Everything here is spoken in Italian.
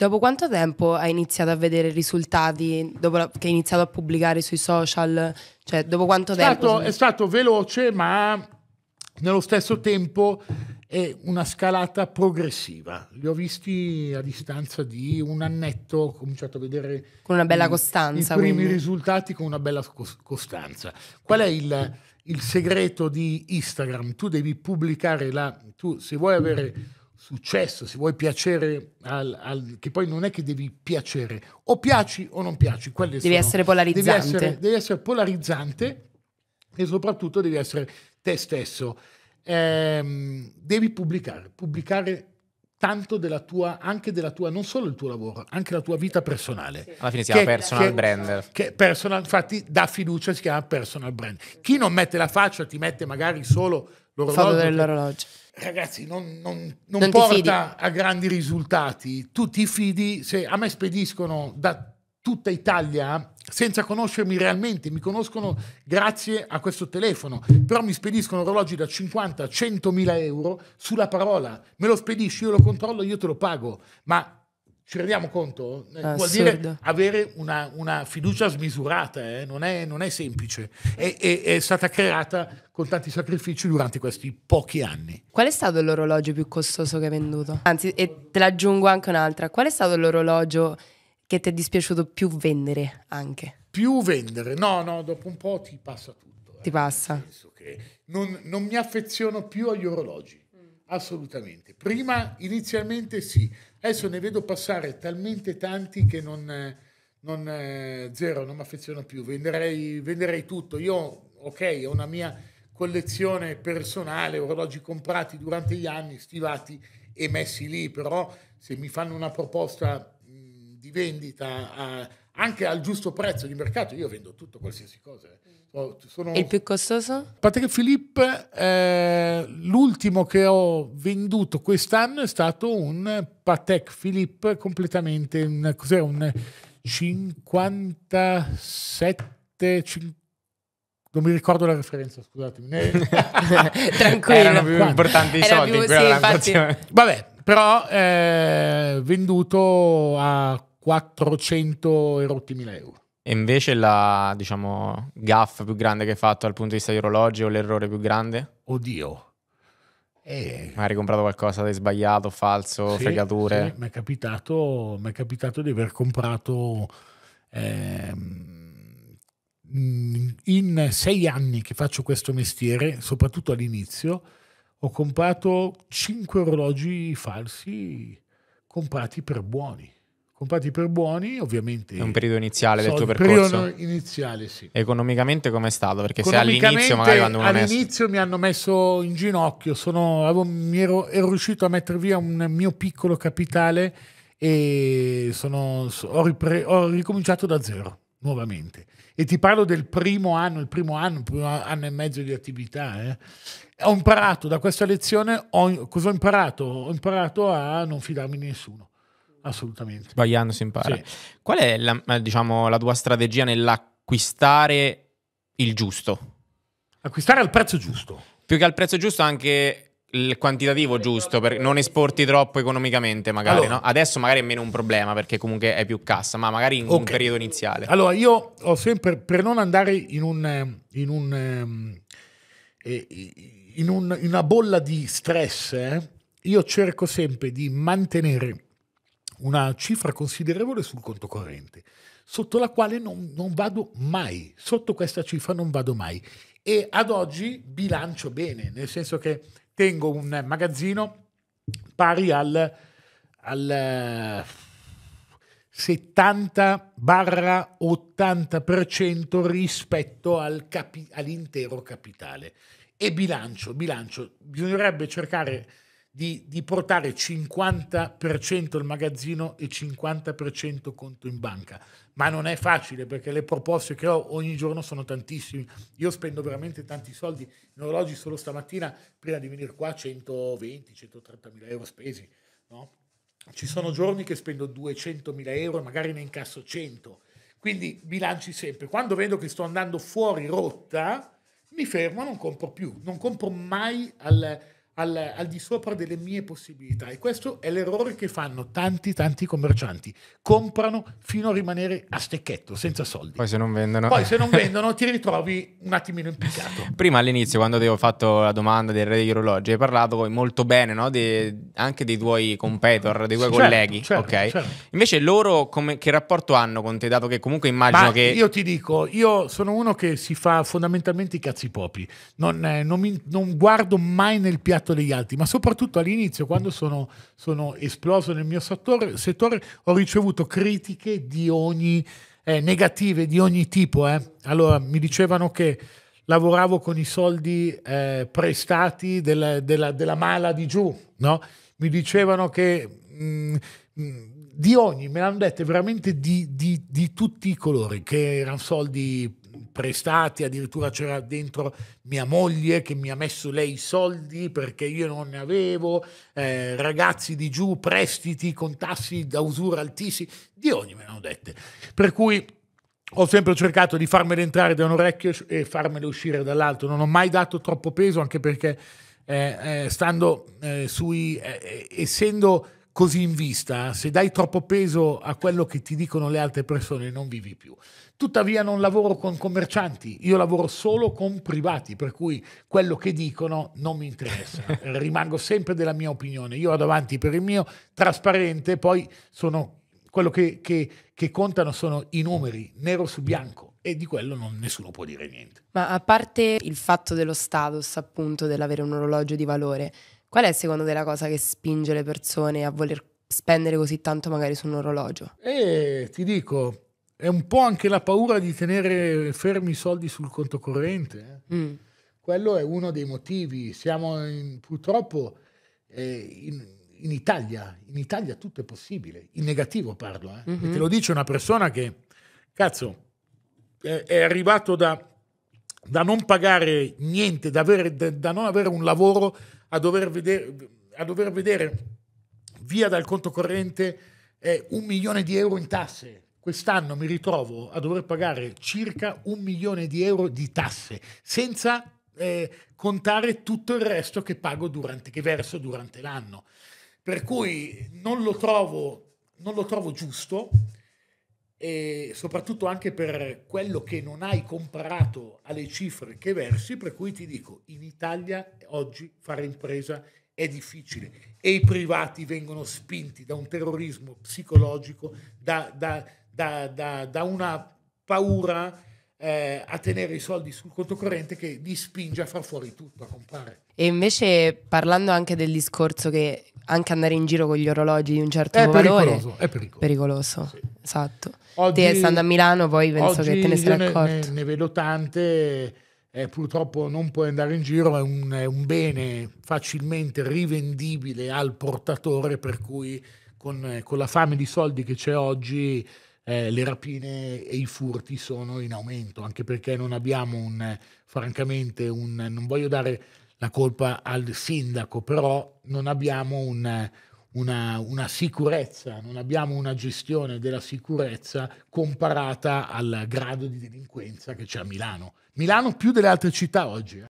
Dopo quanto tempo hai iniziato a vedere i risultati, dopo la, che hai iniziato a pubblicare sui social? Cioè, dopo quanto stato, tempo? È stato veloce, ma nello stesso tempo è una scalata progressiva. Li ho visti a distanza di un annetto, ho cominciato a vedere... Con una bella i, costanza. I primi quindi. risultati con una bella costanza. Qual è il, il segreto di Instagram? Tu devi pubblicare la... Tu, se vuoi avere successo, se vuoi piacere, al, al, che poi non è che devi piacere, o piaci o non piaci. Quelle devi sono, essere polarizzante. Devi essere, devi essere, polarizzante e soprattutto devi essere te stesso. Ehm, devi pubblicare, pubblicare tanto della tua, anche della tua, non solo il tuo lavoro, anche la tua vita personale. Sì. Alla fine si chiama che, personal che, brand. Che personal, infatti da fiducia si chiama personal brand. Chi non mette la faccia ti mette magari solo l'orologio. Foto dell'orologio ragazzi, non, non, non, non porta a grandi risultati. Tu ti fidi, se a me spediscono da tutta Italia senza conoscermi realmente, mi conoscono grazie a questo telefono, però mi spediscono orologi da 50 100 mila euro sulla parola, me lo spedisci, io lo controllo, io te lo pago, ma ci rendiamo conto? Assurdo. Eh, vuol dire avere una, una fiducia smisurata, eh? non, è, non, è, semplice. È, è, è, stata creata con tanti sacrifici durante questi pochi anni. Qual è stato l'orologio più costoso che hai venduto? Anzi, e te l'aggiungo anche un'altra. Qual è stato l'orologio che ti è dispiaciuto più vendere anche? Più vendere? No, no, dopo un po' ti passa tutto. Eh? Ti passa? Non, non mi affeziono più agli orologi. Assolutamente. Prima inizialmente sì, adesso ne vedo passare talmente tanti che non, non eh, zero, non mi affeziono più, venderei, venderei, tutto. Io, ok, ho una mia collezione personale, orologi comprati durante gli anni, stivati e messi lì, però se mi fanno una proposta mh, di vendita a, anche al giusto prezzo di mercato, io vendo tutto, qualsiasi cosa. Eh. Mm. Sono... E il più costoso? Patrick Philippe, eh, l'ultimo che ho venduto quest'anno è stato un Patek Philippe completamente, un, cos'è, un 57, 50, non mi ricordo la referenza, scusatemi. Tranquillo. Erano più importanti i soldi. Più, sì, Vabbè, però eh, venduto a 400 e rotti mila euro. E invece la, diciamo, gaff più grande che hai fatto dal punto di vista di orologio, l'errore più grande? Oddio. Eh, Ma hai ricomprato qualcosa di sbagliato, falso, sì, fregature? Sì, mi è capitato, capitato, di aver comprato eh, in sei anni che faccio questo mestiere, soprattutto all'inizio, ho comprato cinque orologi falsi comprati per buoni comprati per buoni, ovviamente. È un periodo iniziale so, del tuo percorso? periodo iniziale, sì. Economicamente come è stato? Perché se all'inizio magari quando uno All'inizio mi hanno messo in ginocchio, sono, avevo, mi ero, ero, riuscito a mettere via un mio piccolo capitale e sono, ho, ripre, ho, ricominciato da zero, nuovamente. E ti parlo del primo anno, il primo anno, il primo anno e mezzo di attività. Eh. Ho imparato da questa lezione, ho, cosa ho imparato? Ho imparato a non fidarmi di nessuno Assolutamente. Sbagliando si impara. Sì. Qual è la, eh, diciamo, la tua strategia nell'acquistare il giusto? Acquistare al prezzo giusto. Più che al prezzo giusto anche il quantitativo giusto per non esporti troppo economicamente magari allora, no? adesso magari è meno un problema perché comunque è più cassa ma magari in okay. un periodo iniziale allora io ho sempre per non andare in un eh, in un eh, in, un, in una bolla di stress eh, io cerco sempre di mantenere una cifra considerevole sul conto corrente, sotto la quale non, non vado mai, sotto questa cifra non vado mai. E ad oggi bilancio bene, nel senso che tengo un magazzino pari al, al 70-80% rispetto al capi, all'intero capitale. E bilancio, bilancio, bisognerebbe cercare di, di portare 50% il magazzino e 50% conto in banca. Ma non è facile perché le proposte che ho ogni giorno sono tantissime. Io spendo veramente tanti soldi in orologi solo stamattina, prima di venire qua 120-130 mila euro spesi. No? Ci sono giorni che spendo 200 mila euro, magari ne incasso 100. Quindi bilanci sempre. Quando vedo che sto andando fuori rotta, mi fermo, non compro più. Non compro mai al al, al, di sopra delle mie possibilità e questo è l'errore che fanno tanti tanti commercianti comprano fino a rimanere a stecchetto senza soldi poi se non vendono poi se non vendono ti ritrovi un attimino impiccato prima all'inizio quando ti avevo fatto la domanda del re degli orologi hai parlato molto bene no? De, anche dei tuoi competitor dei tuoi certo, colleghi certo, okay. certo. invece loro come, che rapporto hanno con te dato che comunque immagino Ma che io ti dico io sono uno che si fa fondamentalmente i cazzi popi non, eh, non, mi, non guardo mai nel piatto rispetto degli altri, ma soprattutto all'inizio, quando sono, sono esploso nel mio settore, settore, ho ricevuto critiche di ogni, eh, negative di ogni tipo. Eh. Allora, mi dicevano che lavoravo con i soldi eh, prestati della, della, della, mala di giù, no? mi dicevano che mh, mm, mh, mm, di ogni, me l'hanno detto veramente di, di, di tutti i colori, che erano soldi prestati, addirittura c'era dentro mia moglie che mi ha messo lei i soldi perché io non ne avevo, eh, ragazzi di giù, prestiti con tassi da usura altissimi, di ogni me ne hanno dette. Per cui ho sempre cercato di farmele entrare da un orecchio e farmele uscire dall'altro, non ho mai dato troppo peso anche perché eh, eh, stando eh, sui, eh, eh, essendo così in vista, se dai troppo peso a quello che ti dicono le altre persone non vivi più. Tuttavia non lavoro con commercianti, io lavoro solo con privati, per cui quello che dicono non mi interessa, rimango sempre della mia opinione, io vado avanti per il mio, trasparente, poi sono, quello che, che, che contano sono i numeri, nero su bianco e di quello non, nessuno può dire niente. Ma a parte il fatto dello status, appunto, dell'avere un orologio di valore, Qual è secondo te la cosa che spinge le persone a voler spendere così tanto magari su un orologio? Eh, ti dico, è un po' anche la paura di tenere fermi i soldi sul conto corrente. Eh? Mm. Quello è uno dei motivi. Siamo in, purtroppo eh, in, in, Italia, in Italia tutto è possibile, in negativo parlo. Eh? Mm-hmm. te lo mm-hmm. dice una persona che, cazzo, è, è arrivato da, da, non pagare niente, da, avere, da, da non avere un lavoro a dover vedere, a dover vedere via dal conto corrente eh, un milione di euro in tasse. Quest'anno mi ritrovo a dover pagare circa un milione di euro di tasse, senza eh, contare tutto il resto che pago durante, che verso durante l'anno. Per cui non lo trovo, non lo trovo giusto e soprattutto anche per quello che non hai comprato alle cifre che versi, per cui ti dico, in Italia oggi fare impresa è difficile e i privati vengono spinti da un terrorismo psicologico, da, da, da, da una paura eh, a tenere i soldi sul conto corrente che li spinge a far fuori tutto, a comprare. E invece parlando anche del discorso che anche andare in giro con gli orologi di un certo è valore pericoloso, è pericoloso. pericoloso sì. Esatto. Oggi, te stando a Milano poi penso che te ne sarai accorto. Ne, ne vedo tante, eh, purtroppo non puoi andare in giro, è un, è un, bene facilmente rivendibile al portatore per cui con, con la fame di soldi che c'è oggi eh, le rapine e i furti sono in aumento, anche perché non abbiamo un, francamente, un, non voglio dare la colpa al sindaco, però non abbiamo un, una, una, sicurezza, non abbiamo una gestione della sicurezza comparata al grado di delinquenza che c'è a Milano. Milano più delle altre città oggi. Eh.